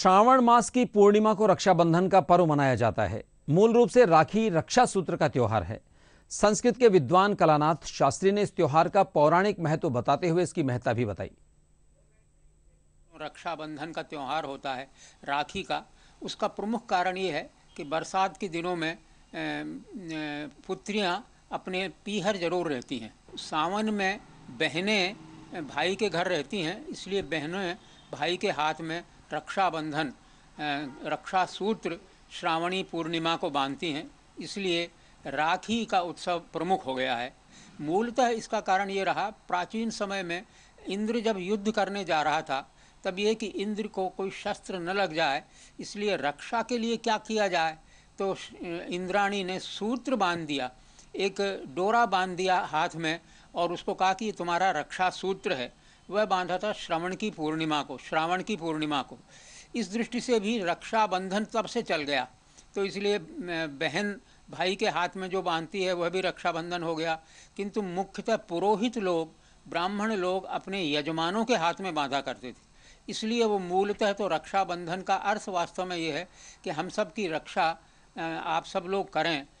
श्रावण मास की पूर्णिमा को रक्षाबंधन का पर्व मनाया जाता है मूल रूप से राखी रक्षा सूत्र का त्यौहार है संस्कृत के विद्वान कलानाथ शास्त्री ने इस त्यौहार का पौराणिक महत्व बताते हुए इसकी महत्ता भी बताई रक्षाबंधन का त्यौहार होता है राखी का उसका प्रमुख कारण ये है कि बरसात के दिनों में पुत्रियाँ अपने पीहर जरूर रहती हैं सावन में बहनें भाई के घर रहती हैं इसलिए बहनें भाई के हाथ में रक्षाबंधन रक्षा सूत्र श्रावणी पूर्णिमा को बांधती हैं इसलिए राखी का उत्सव प्रमुख हो गया है मूलतः इसका कारण ये रहा प्राचीन समय में इंद्र जब युद्ध करने जा रहा था तब ये कि इंद्र को कोई शस्त्र न लग जाए इसलिए रक्षा के लिए क्या किया जाए तो इंद्राणी ने सूत्र बांध दिया एक डोरा बांध दिया हाथ में और उसको कहा कि तुम्हारा रक्षा सूत्र है वह बांधा था श्रवण की पूर्णिमा को श्रावण की पूर्णिमा को इस दृष्टि से भी रक्षाबंधन तब से चल गया तो इसलिए बहन भाई के हाथ में जो बांधती है वह भी रक्षाबंधन हो गया किंतु मुख्यतः पुरोहित लोग ब्राह्मण लोग अपने यजमानों के हाथ में बांधा करते थे इसलिए वो मूलतः तो रक्षाबंधन का अर्थ वास्तव में ये है कि हम सब की रक्षा आप सब लोग करें